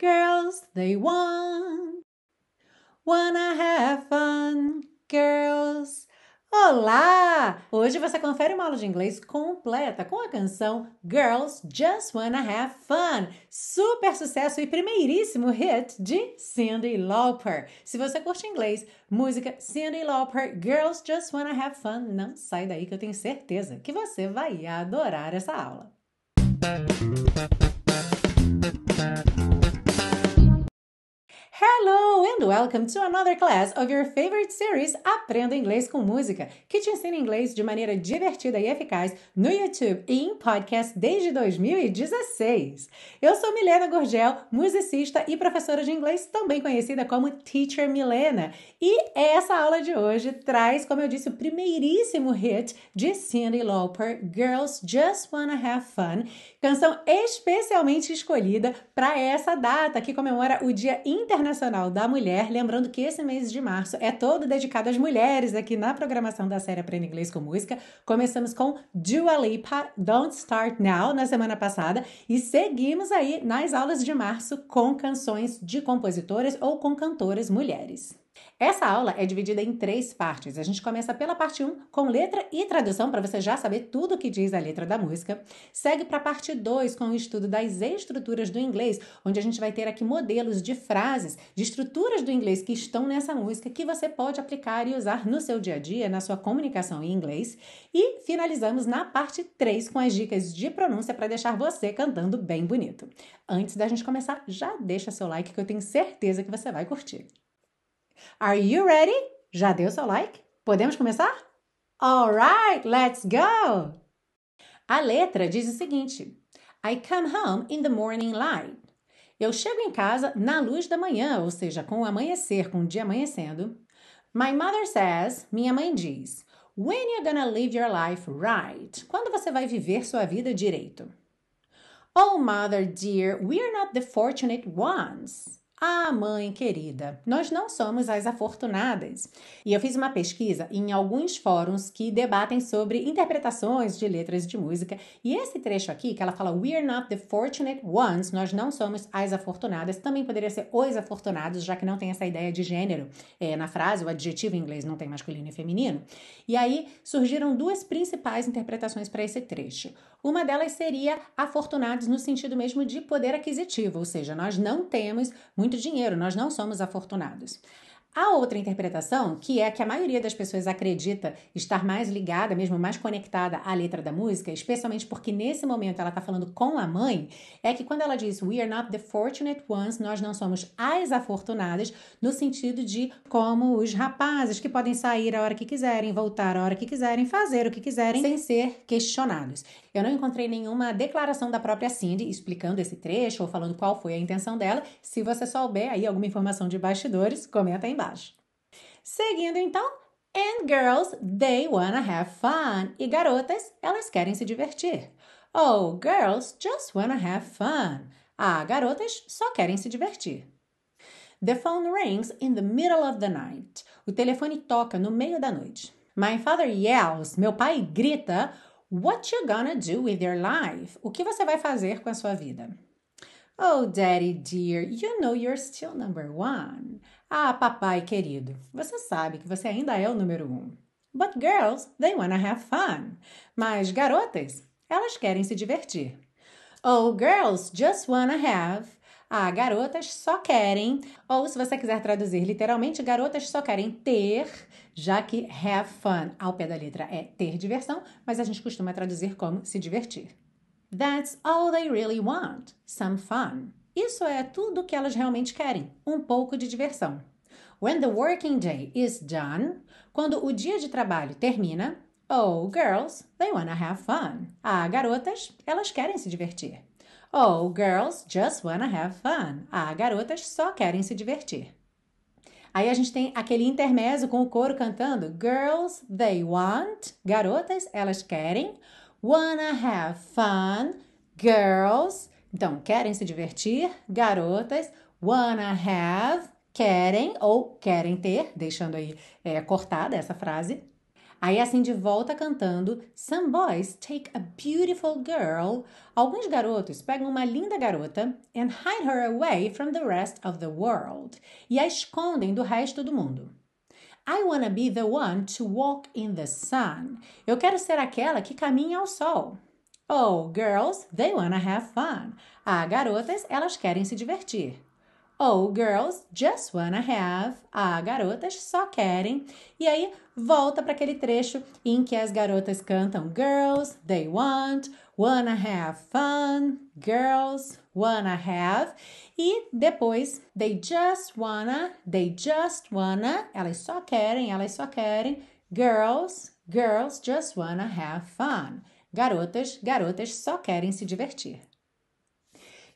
girls, they want. Wanna have fun, girls. Olá! Hoje você confere uma aula de inglês completa com a canção Girls Just Wanna Have Fun, super sucesso e primeiríssimo hit de Cindy Lauper. Se você curte inglês, música Cindy Lauper, Girls Just Wanna Have Fun, não sai daí que eu tenho certeza que você vai adorar essa aula. Música Hello and welcome to another class of your favorite series Aprenda Inglês com Música, que te ensina inglês de maneira divertida e eficaz no YouTube e em podcast desde 2016. Eu sou Milena Gurgel, musicista e professora de inglês, também conhecida como Teacher Milena. E essa aula de hoje traz, como eu disse, o primeiríssimo hit de Cyndi Lauper, Girls Just Wanna Have Fun, canção especialmente escolhida para essa data que comemora o Dia Internacional Internacional da Mulher. Lembrando que esse mês de março é todo dedicado às mulheres aqui na programação da série Aprenda Inglês com Música. Começamos com Dua Lipa, Don't Start Now, na semana passada, e seguimos aí nas aulas de março com canções de compositores ou com cantoras mulheres. Essa aula é dividida em três partes. A gente começa pela parte 1 com letra e tradução para você já saber tudo o que diz a letra da música. Segue para a parte 2 com o estudo das estruturas do inglês, onde a gente vai ter aqui modelos de frases, de estruturas do inglês que estão nessa música que você pode aplicar e usar no seu dia a dia, na sua comunicação em inglês. E finalizamos na parte 3 com as dicas de pronúncia para deixar você cantando bem bonito. Antes da gente começar, já deixa seu like que eu tenho certeza que você vai curtir. Are you ready? Já deu seu like? Podemos começar? Alright, let's go! A letra diz o seguinte: I come home in the morning light. Eu chego em casa na luz da manhã, ou seja, com o amanhecer, com o dia amanhecendo. My mother says, minha mãe diz, when you're gonna live your life right? Quando você vai viver sua vida direito? Oh, mother dear, we're not the fortunate ones. Ah, mãe querida, nós não somos as afortunadas. E eu fiz uma pesquisa em alguns fóruns que debatem sobre interpretações de letras de música. E esse trecho aqui, que ela fala are not the fortunate ones, nós não somos as afortunadas, também poderia ser os afortunados, já que não tem essa ideia de gênero é, na frase, o adjetivo em inglês não tem masculino e feminino. E aí surgiram duas principais interpretações para esse trecho. Uma delas seria afortunados no sentido mesmo de poder aquisitivo, ou seja, nós não temos muito muito dinheiro, nós não somos afortunados. A outra interpretação, que é a que a maioria das pessoas acredita estar mais ligada, mesmo mais conectada à letra da música, especialmente porque nesse momento ela está falando com a mãe, é que quando ela diz We are not the fortunate ones, nós não somos as afortunadas, no sentido de como os rapazes que podem sair a hora que quiserem, voltar a hora que quiserem, fazer o que quiserem, sem ser questionados. Eu não encontrei nenhuma declaração da própria Cindy explicando esse trecho ou falando qual foi a intenção dela. Se você souber aí alguma informação de bastidores, comenta aí Seguindo então, and girls, they wanna have fun. E garotas, elas querem se divertir. Oh, girls just wanna have fun. Ah, garotas só querem se divertir. The phone rings in the middle of the night. O telefone toca no meio da noite. My father yells. Meu pai grita. What you gonna do with your life? O que você vai fazer com a sua vida? Oh, daddy dear, you know you're still number one. Ah, papai querido, você sabe que você ainda é o número um. But girls, they wanna have fun. Mas garotas, elas querem se divertir. Oh, girls just wanna have. Ah, garotas só querem. Ou se você quiser traduzir literalmente, garotas só querem ter, já que have fun ao pé da letra é ter diversão, mas a gente costuma traduzir como se divertir. That's all they really want, some fun. Isso é tudo o que elas realmente querem: um pouco de diversão. When the working day is done, quando o dia de trabalho termina, oh girls, they wanna have fun. Ah, garotas, elas querem se divertir. Oh girls, just wanna have fun. Ah, garotas só querem se divertir. Aí a gente tem aquele intermezzo com o coro cantando Girls, they want. Garotas, elas querem. Wanna have fun. Girls. Então, querem se divertir. Garotas, wanna have querem ou querem ter, deixando aí é, cortada essa frase. Aí assim de volta cantando Some boys take a beautiful girl. Alguns garotos pegam uma linda garota and hide her away from the rest of the world e a escondem do resto do mundo. I wanna be the one to walk in the sun. Eu quero ser aquela que caminha ao sol. Oh, girls, they wanna have fun. Ah, garotas, elas querem se divertir ou Girls Just Wanna Have, ah, garotas só querem. E aí volta para aquele trecho em que as garotas cantam Girls, they want, wanna have fun, girls wanna have. E depois they just wanna, they just wanna, elas só querem, elas só querem, girls, girls just wanna have fun. Garotas, garotas só querem se divertir.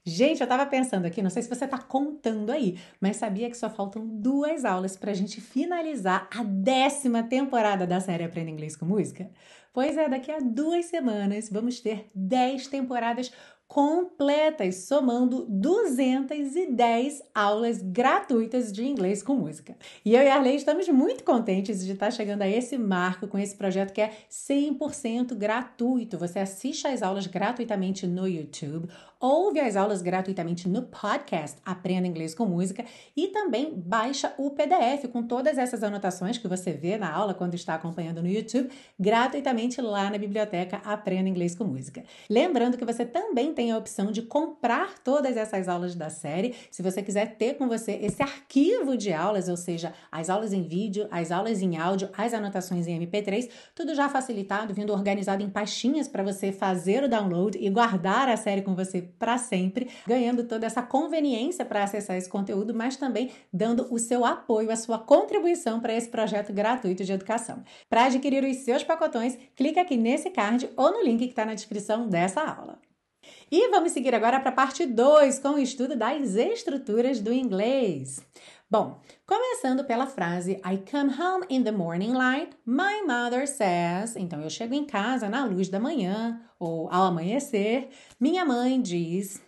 Gente, eu tava pensando aqui, não sei se você tá contando aí, mas sabia que só faltam duas aulas pra gente finalizar a décima temporada da série Aprenda Inglês com Música? Pois é, daqui a duas semanas vamos ter dez temporadas completas, somando 210 aulas gratuitas de inglês com música. E eu e a Arlene estamos muito contentes de estar tá chegando a esse marco com esse projeto que é 100% gratuito. Você assiste às aulas gratuitamente no YouTube ouve as aulas gratuitamente no podcast Aprenda Inglês com Música e também baixa o PDF com todas essas anotações que você vê na aula quando está acompanhando no YouTube gratuitamente lá na biblioteca Aprenda Inglês com Música. Lembrando que você também tem a opção de comprar todas essas aulas da série se você quiser ter com você esse arquivo de aulas, ou seja, as aulas em vídeo, as aulas em áudio, as anotações em MP3, tudo já facilitado, vindo organizado em pastinhas para você fazer o download e guardar a série com você para sempre, ganhando toda essa conveniência para acessar esse conteúdo, mas também dando o seu apoio, a sua contribuição para esse projeto gratuito de educação. Para adquirir os seus pacotões, clique aqui nesse card ou no link que está na descrição dessa aula. E vamos seguir agora para a parte 2, com o estudo das estruturas do inglês. Bom, começando pela frase I come home in the morning light, my mother says. Então eu chego em casa na luz da manhã ou ao amanhecer, minha mãe diz.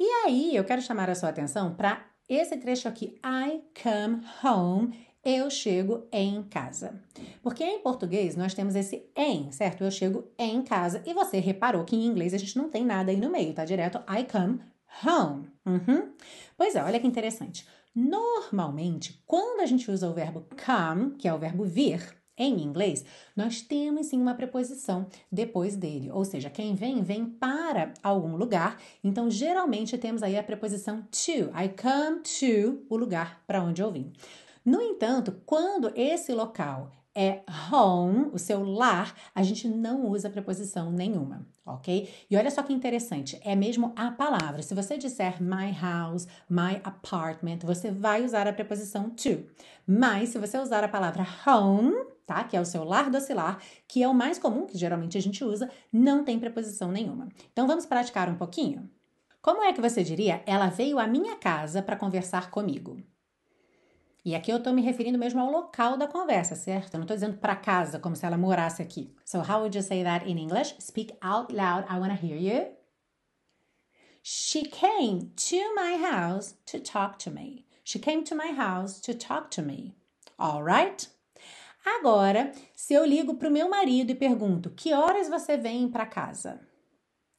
E aí eu quero chamar a sua atenção para esse trecho aqui I come home eu chego em casa. Porque em português nós temos esse em, certo? Eu chego em casa. E você reparou que em inglês a gente não tem nada aí no meio, tá direto I come home. Uhum. Pois é, olha que interessante. Normalmente, quando a gente usa o verbo come, que é o verbo vir, em inglês, nós temos sim uma preposição depois dele, ou seja, quem vem, vem para algum lugar. Então, geralmente temos aí a preposição to. I come to o lugar para onde eu vim. No entanto, quando esse local é home, o seu lar, a gente não usa preposição nenhuma, ok? E olha só que interessante, é mesmo a palavra. Se você disser my house, my apartment, você vai usar a preposição to. Mas se você usar a palavra home, tá? Que é o seu lar docilar, que é o mais comum, que geralmente a gente usa, não tem preposição nenhuma. Então vamos praticar um pouquinho? Como é que você diria ela veio à minha casa para conversar comigo? E aqui eu estou me referindo mesmo ao local da conversa, certo? Eu não estou dizendo para casa, como se ela morasse aqui. So, how would you say that in English? Speak out loud, I want to hear you. She came to my house to talk to me. She came to my house to talk to me. All right? Agora, se eu ligo para o meu marido e pergunto: "Que horas você vem para casa?"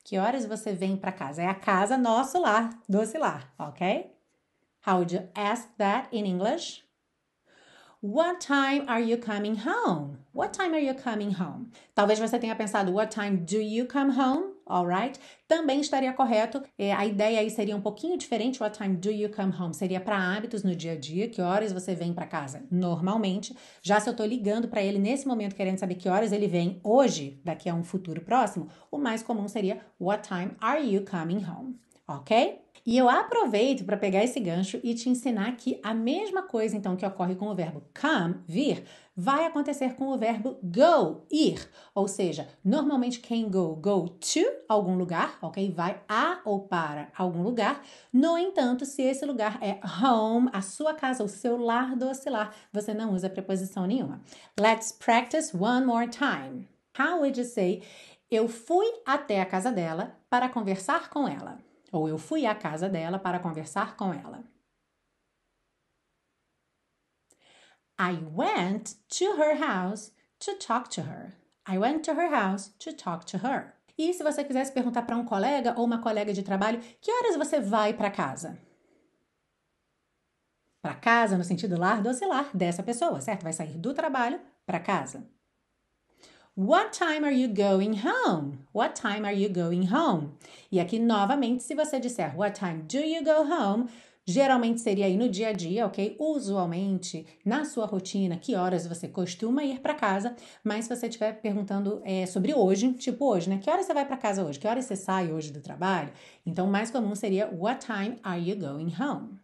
Que horas você vem para casa? É a casa nosso lar, doce lar, OK? How would you ask that in English? What time are you coming home? What time are you coming home? Talvez você tenha pensado What time do you come home? Alright? Também estaria correto. É, a ideia aí seria um pouquinho diferente. What time do you come home? Seria para hábitos no dia a dia. Que horas você vem para casa? Normalmente. Já se eu estou ligando para ele nesse momento querendo saber que horas ele vem hoje, daqui a um futuro próximo, o mais comum seria What time are you coming home? Ok? E eu aproveito para pegar esse gancho e te ensinar que a mesma coisa então que ocorre com o verbo come, vir, vai acontecer com o verbo go, ir. Ou seja, normalmente quem go, go to algum lugar, ok? Vai a ou para algum lugar. No entanto, se esse lugar é home, a sua casa, o seu lar, doce lar, você não usa preposição nenhuma. Let's practice one more time. How would you say eu fui até a casa dela para conversar com ela? ou eu fui à casa dela para conversar com ela. I went to her house to talk to her. I went to her house to talk to her. E se você quisesse perguntar para um colega ou uma colega de trabalho, que horas você vai para casa? Para casa, no sentido lar do lar dessa pessoa, certo? Vai sair do trabalho para casa. What time are you going home? What time are you going home? E aqui novamente, se você disser What time do you go home? Geralmente seria aí no dia a dia, ok? Usualmente, na sua rotina, que horas você costuma ir para casa. Mas se você estiver perguntando é, sobre hoje, tipo hoje, né? Que horas você vai para casa hoje? Que horas você sai hoje do trabalho? Então, o mais comum seria What time are you going home?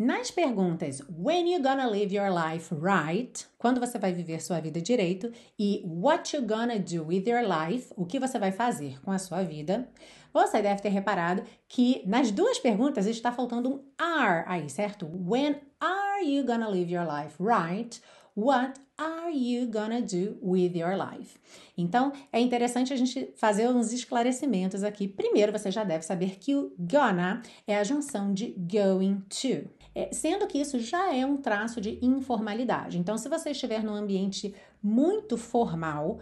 Nas perguntas When you gonna live your life right? Quando você vai viver sua vida direito? E What you gonna do with your life? O que você vai fazer com a sua vida? Você deve ter reparado que nas duas perguntas está faltando um are aí, certo? When are you gonna live your life right? What are you gonna do with your life? Então, é interessante a gente fazer uns esclarecimentos aqui. Primeiro, você já deve saber que o gonna é a junção de going to. É, sendo que isso já é um traço de informalidade. Então, se você estiver num ambiente muito formal,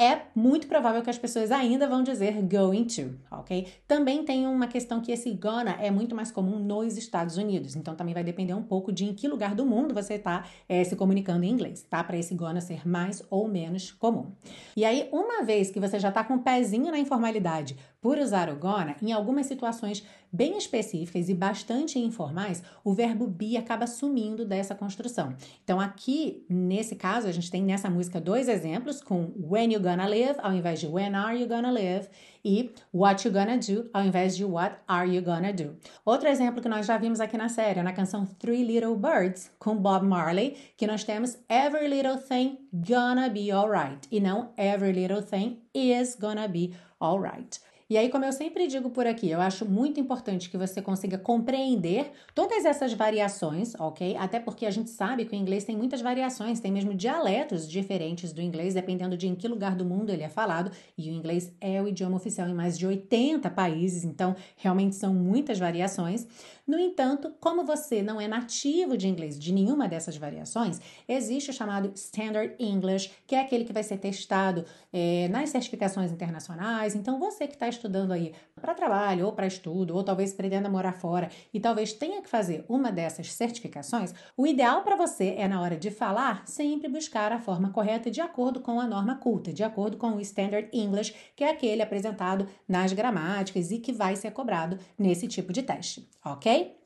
é muito provável que as pessoas ainda vão dizer going to, ok? Também tem uma questão que esse gonna é muito mais comum nos Estados Unidos, então também vai depender um pouco de em que lugar do mundo você está é, se comunicando em inglês, tá? Para esse gonna ser mais ou menos comum. E aí, uma vez que você já está com o um pezinho na informalidade, por usar o gonna, em algumas situações bem específicas e bastante informais, o verbo be acaba sumindo dessa construção. Então, aqui, nesse caso, a gente tem nessa música dois exemplos com when you gonna live ao invés de when are you gonna live e what you gonna do ao invés de what are you gonna do. Outro exemplo que nós já vimos aqui na série, é na canção Three Little Birds com Bob Marley, que nós temos every little thing gonna be alright e não every little thing is gonna be alright. E aí, como eu sempre digo por aqui, eu acho muito importante que você consiga compreender todas essas variações, ok? Até porque a gente sabe que o inglês tem muitas variações, tem mesmo dialetos diferentes do inglês, dependendo de em que lugar do mundo ele é falado. E o inglês é o idioma oficial em mais de 80 países, então realmente são muitas variações. No entanto, como você não é nativo de inglês de nenhuma dessas variações, existe o chamado Standard English, que é aquele que vai ser testado é, nas certificações internacionais. Então, você que está estudando aí para trabalho ou para estudo, ou talvez pretenda morar fora e talvez tenha que fazer uma dessas certificações, o ideal para você é, na hora de falar, sempre buscar a forma correta de acordo com a norma culta, de acordo com o Standard English, que é aquele apresentado nas gramáticas e que vai ser cobrado nesse tipo de teste, ok?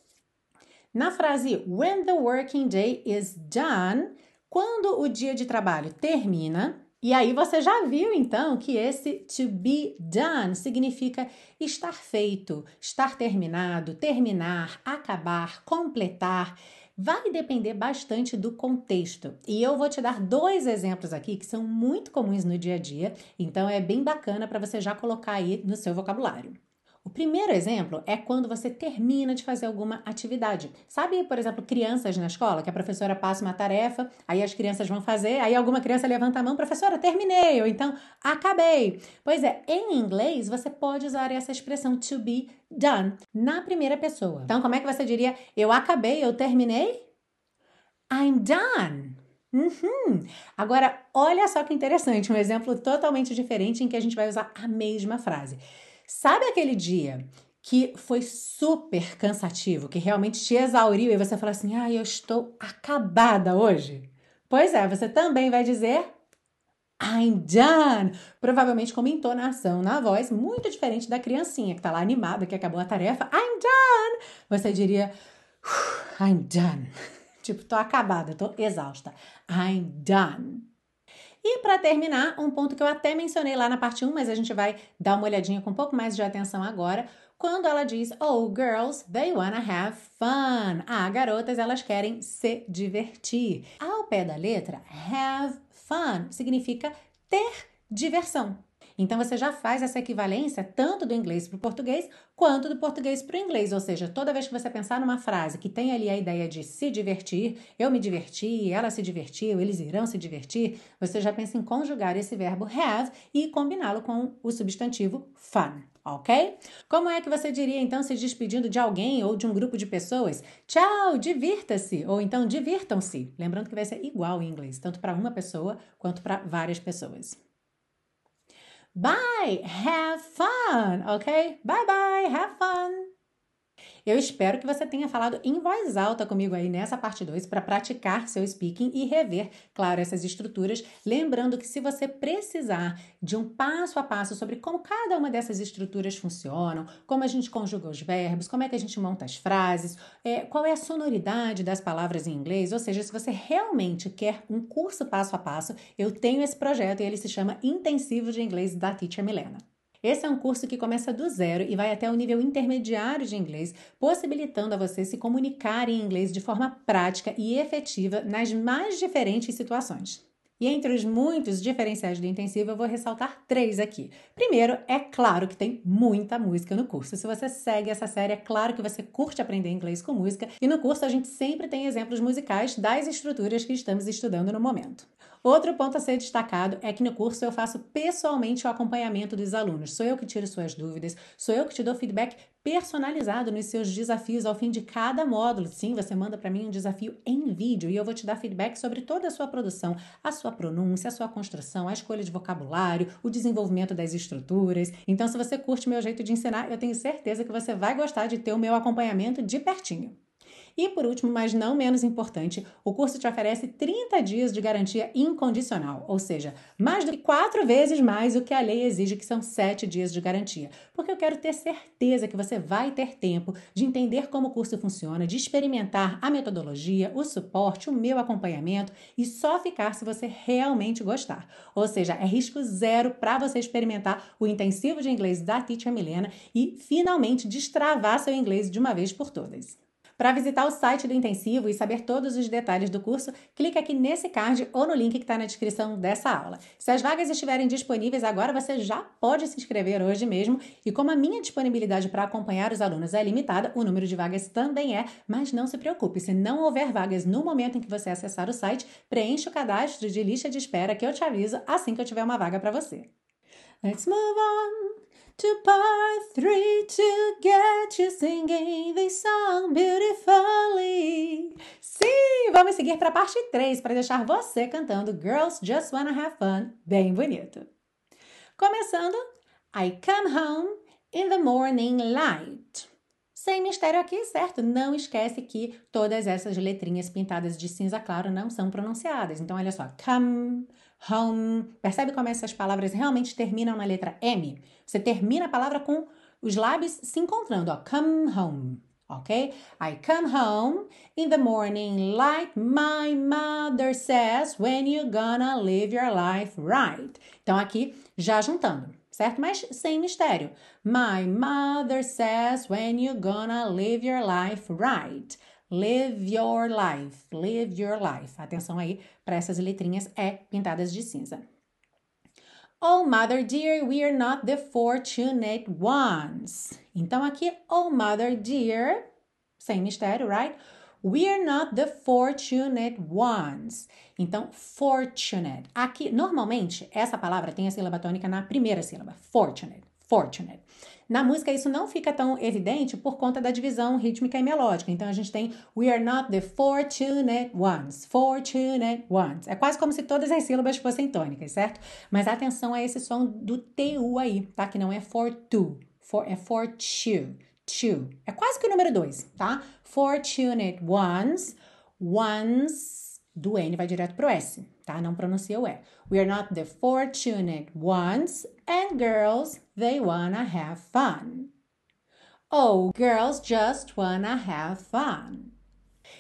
Na frase When the working day is done, quando o dia de trabalho termina, e aí você já viu então que esse to be done significa estar feito, estar terminado, terminar, acabar, completar. Vai depender bastante do contexto. E eu vou te dar dois exemplos aqui que são muito comuns no dia a dia, então é bem bacana para você já colocar aí no seu vocabulário. O primeiro exemplo é quando você termina de fazer alguma atividade. Sabe, por exemplo, crianças na escola, que a professora passa uma tarefa, aí as crianças vão fazer, aí alguma criança levanta a mão, professora, terminei, ou então acabei. Pois é, em inglês você pode usar essa expressão to be done na primeira pessoa. Então, como é que você diria eu acabei, eu terminei? I'm done. Uhum. Agora, olha só que interessante, um exemplo totalmente diferente em que a gente vai usar a mesma frase. Sabe aquele dia que foi super cansativo, que realmente te exauriu e você falou assim: "Ah, eu estou acabada hoje"? Pois é, você também vai dizer I'm done! Provavelmente com uma entonação na voz muito diferente da criancinha que tá lá animada, que acabou a tarefa. I'm done! Você diria I'm done. Tipo, tô acabada, tô exausta. I'm done. E para terminar, um ponto que eu até mencionei lá na parte 1, mas a gente vai dar uma olhadinha com um pouco mais de atenção agora, quando ela diz, oh, girls, they wanna have fun. Ah, garotas, elas querem se divertir. Ao pé da letra, have fun significa ter diversão. Então você já faz essa equivalência tanto do inglês para o português quanto do português para o inglês. Ou seja, toda vez que você pensar numa frase que tem ali a ideia de se divertir, eu me diverti, ela se divertiu, eles irão se divertir, você já pensa em conjugar esse verbo have e combiná-lo com o substantivo fun ok? Como é que você diria então se despedindo de alguém ou de um grupo de pessoas? Tchau, divirta-se! Ou então divirtam-se. Lembrando que vai ser igual em inglês, tanto para uma pessoa quanto para várias pessoas. Bye. Have fun. Okay. Bye bye. Have fun. Eu espero que você tenha falado em voz alta comigo aí nessa parte 2 para praticar seu speaking e rever, claro, essas estruturas. Lembrando que se você precisar de um passo a passo sobre como cada uma dessas estruturas funcionam, como a gente conjuga os verbos, como é que a gente monta as frases, é, qual é a sonoridade das palavras em inglês, ou seja, se você realmente quer um curso passo a passo, eu tenho esse projeto e ele se chama Intensivo de Inglês da Teacher Milena. Esse é um curso que começa do zero e vai até o nível intermediário de inglês, possibilitando a você se comunicar em inglês de forma prática e efetiva nas mais diferentes situações. E entre os muitos diferenciais do intensivo, eu vou ressaltar três aqui. Primeiro, é claro que tem muita música no curso. Se você segue essa série, é claro que você curte aprender inglês com música, e no curso a gente sempre tem exemplos musicais das estruturas que estamos estudando no momento. Outro ponto a ser destacado é que no curso eu faço pessoalmente o acompanhamento dos alunos. Sou eu que tiro suas dúvidas, sou eu que te dou feedback personalizado nos seus desafios ao fim de cada módulo. Sim, você manda para mim um desafio em vídeo e eu vou te dar feedback sobre toda a sua produção, a sua pronúncia, a sua construção, a escolha de vocabulário, o desenvolvimento das estruturas. Então, se você curte meu jeito de ensinar, eu tenho certeza que você vai gostar de ter o meu acompanhamento de pertinho. E por último, mas não menos importante, o curso te oferece 30 dias de garantia incondicional, ou seja, mais do que quatro vezes mais o que a lei exige, que são sete dias de garantia. Porque eu quero ter certeza que você vai ter tempo de entender como o curso funciona, de experimentar a metodologia, o suporte, o meu acompanhamento e só ficar se você realmente gostar. Ou seja, é risco zero para você experimentar o intensivo de inglês da Teacher Milena e finalmente destravar seu inglês de uma vez por todas. Para visitar o site do intensivo e saber todos os detalhes do curso, clique aqui nesse card ou no link que está na descrição dessa aula. Se as vagas estiverem disponíveis agora, você já pode se inscrever hoje mesmo. E como a minha disponibilidade para acompanhar os alunos é limitada, o número de vagas também é, mas não se preocupe, se não houver vagas no momento em que você acessar o site, preencha o cadastro de lista de espera que eu te aviso assim que eu tiver uma vaga para você. Let's move on! to part three to get you singing this song beautifully. Sim, vamos seguir para a parte 3 para deixar você cantando Girls Just Wanna Have Fun bem bonito. Começando, I come home in the morning light. Sem mistério aqui, certo? Não esquece que todas essas letrinhas pintadas de cinza claro não são pronunciadas. Então, olha só: come, home. Percebe como essas palavras realmente terminam na letra M? Você termina a palavra com os lábios se encontrando, ó. Come home, ok? I come home in the morning like my mother says when you gonna live your life right. Então aqui já juntando certo? Mas sem mistério. My mother says when you gonna live your life right. Live Your Life, Live Your Life. Atenção aí para essas letrinhas E é pintadas de cinza. Oh, mother dear, we are not the fortunate ones. Então aqui, oh, mother dear, sem mistério, right? We are not the fortunate ones. Então, fortunate. Aqui, normalmente, essa palavra tem a sílaba tônica na primeira sílaba. Fortunate, fortunate. Na música isso não fica tão evidente por conta da divisão rítmica e melódica. Então a gente tem We are not the fortunate ones, fortunate ones. É quase como se todas as sílabas fossem tônicas, certo? Mas atenção a esse som do TU aí, tá? Que não é for to, for, é for two. É quase que o número dois, tá? Fortunate ones, ones do N vai direto pro S tá? Não pronuncia o E. We are not the fortunate ones, and girls, they wanna have fun. Oh, girls just wanna have fun.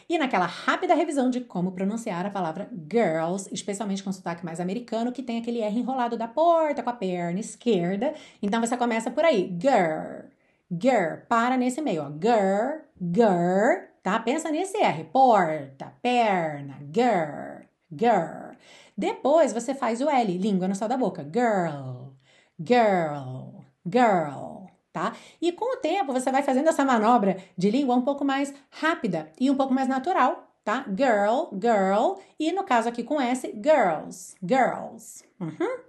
E naquela rápida revisão de como pronunciar a palavra girls, especialmente com sotaque mais americano, que tem aquele R enrolado da porta com a perna esquerda. Então você começa por aí. Girl, girl, para nesse meio, ó. Girl, girl, tá? Pensa nesse R. Porta, perna, girl, girl. Depois você faz o L, língua no céu da boca. Girl, girl, girl, tá? E com o tempo você vai fazendo essa manobra de língua um pouco mais rápida e um pouco mais natural, tá? Girl, girl, e no caso aqui com S, girls, girls. Uhum.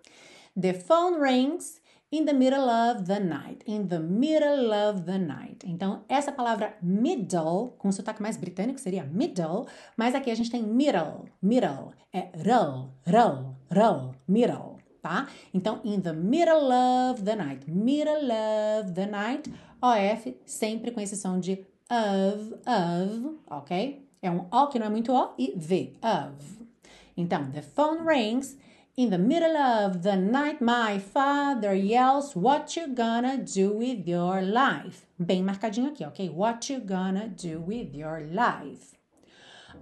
The phone rings In the middle of the night. In the middle of the night. Então, essa palavra middle, com um sotaque mais britânico, seria middle, mas aqui a gente tem middle, middle. É rel, rel, rel, middle, tá? Então, in the middle of the night. Middle of the night. OF sempre com esse som de of, of, ok? É um O que não é muito O e V, of. Então, the phone rings In the middle of the night, my father yells, What you gonna do with your life? Bem marcadinho aqui, ok? What you gonna do with your life?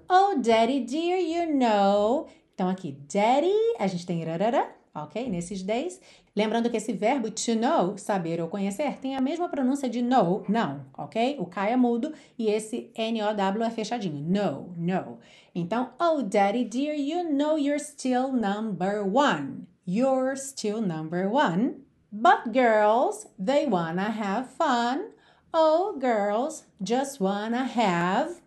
Oh, daddy dear, you know. Então aqui, daddy, a gente tem rarara, ok? Nesses days. Lembrando que esse verbo to know, saber ou conhecer, tem a mesma pronúncia de know, não, ok? O K é mudo e esse N-O-W é fechadinho. No, no. Então, oh daddy dear, you know you're still number one. You're still number one. But girls, they wanna have fun. Oh, girls just wanna have.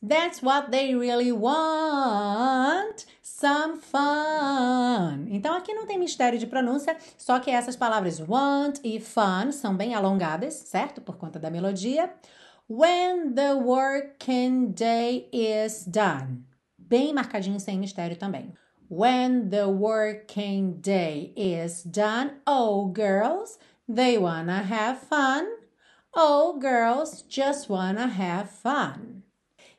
That's what they really want. Some fun. Então aqui não tem mistério de pronúncia, só que essas palavras want e fun são bem alongadas, certo? Por conta da melodia. When the working day is done. Bem marcadinho, sem mistério também. When the working day is done, oh girls, they wanna have fun. Oh girls, just wanna have fun.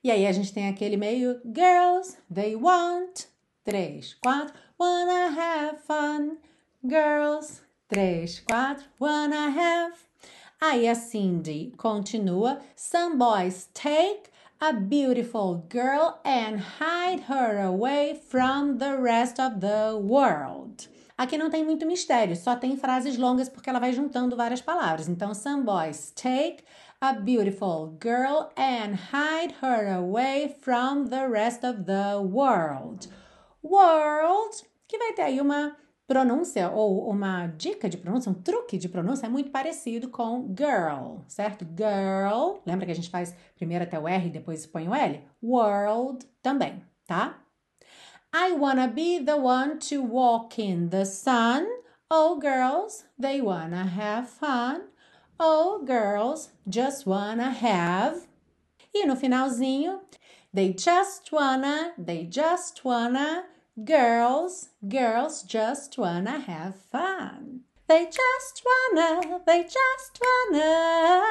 E aí a gente tem aquele meio girls, they want. Três, quatro, wanna have fun. Girls, três, quatro, wanna have Aí a Cindy continua: Some boys take a beautiful girl and hide her away from the rest of the world. Aqui não tem muito mistério, só tem frases longas porque ela vai juntando várias palavras. Então, some boys take a beautiful girl and hide her away from the rest of the world. World, que vai ter aí uma pronúncia ou uma dica de pronúncia, um truque de pronúncia é muito parecido com girl, certo? Girl, lembra que a gente faz primeiro até o R e depois põe o L? World também, tá? I wanna be the one to walk in the sun. Oh, girls, they wanna have fun. Oh, girls, just wanna have. E no finalzinho, they just wanna, they just wanna Girls, girls just wanna have fun. They just wanna, they just wanna.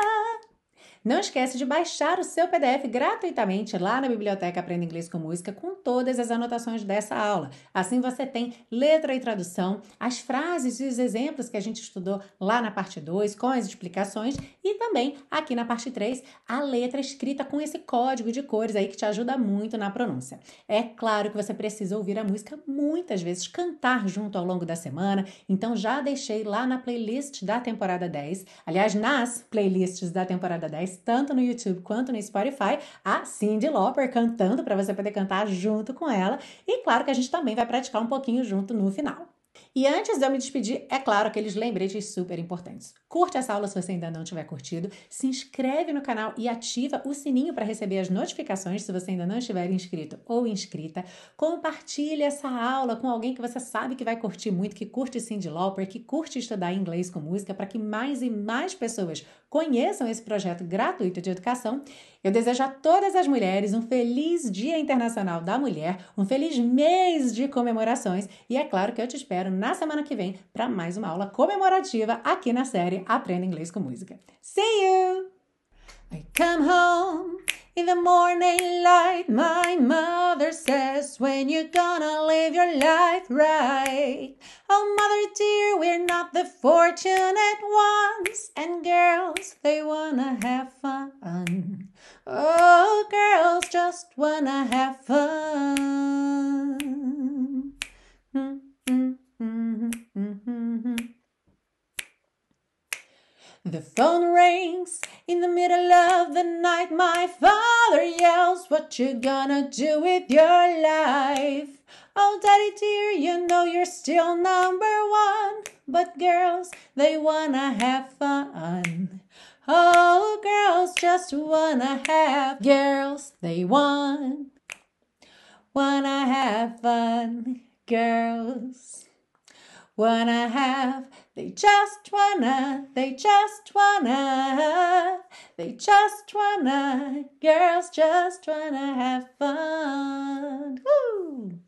Não esquece de baixar o seu PDF gratuitamente lá na Biblioteca Aprenda Inglês com Música com todas as anotações dessa aula. Assim você tem letra e tradução, as frases e os exemplos que a gente estudou lá na parte 2 com as explicações e também aqui na parte 3 a letra escrita com esse código de cores aí que te ajuda muito na pronúncia. É claro que você precisa ouvir a música muitas vezes, cantar junto ao longo da semana, então já deixei lá na playlist da temporada 10, aliás, nas playlists da temporada 10 tanto no YouTube quanto no Spotify, a Cindy Lauper cantando para você poder cantar junto com ela. E claro que a gente também vai praticar um pouquinho junto no final. E antes de eu me despedir, é claro aqueles lembretes super importantes. Curte essa aula se você ainda não tiver curtido, se inscreve no canal e ativa o sininho para receber as notificações se você ainda não estiver inscrito ou inscrita. Compartilhe essa aula com alguém que você sabe que vai curtir muito, que curte Cindy Lauper, que curte estudar inglês com música, para que mais e mais pessoas conheçam esse projeto gratuito de educação. Eu desejo a todas as mulheres um feliz Dia Internacional da Mulher, um feliz mês de comemorações e é claro que eu te espero na semana que vem para mais uma aula comemorativa aqui na série Aprenda Inglês com Música. See you! I come home! In the morning light, my mother says, When you gonna live your life right? Oh, mother dear, we're not the fortunate ones, and girls, they wanna have fun. Oh, girls just wanna have fun. The phone rings in the middle of the night. My father yells, What you gonna do with your life? Oh, daddy dear, you know you're still number one. But girls, they wanna have fun. Oh, girls just wanna have, girls, they want, wanna have fun. Girls, wanna have they just wanna, they just wanna, they just wanna, girls just wanna have fun. Woo!